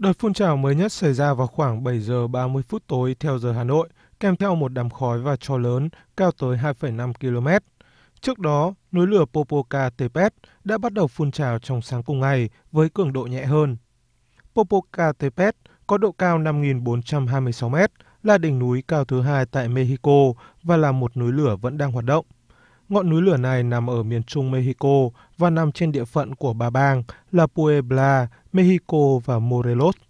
Đợt phun trào mới nhất xảy ra vào khoảng 7 giờ 30 phút tối theo giờ Hà Nội, kèm theo một đám khói và cho lớn cao tới 2,5 km. Trước đó, núi lửa Popoca Tepet đã bắt đầu phun trào trong sáng cùng ngày với cường độ nhẹ hơn. Popoca Tepet có độ cao 5.426 m, là đỉnh núi cao thứ hai tại Mexico và là một núi lửa vẫn đang hoạt động. Ngọn núi lửa này nằm ở miền trung Mexico và nằm trên địa phận của ba bang là Puebla, Mexico và Morelos.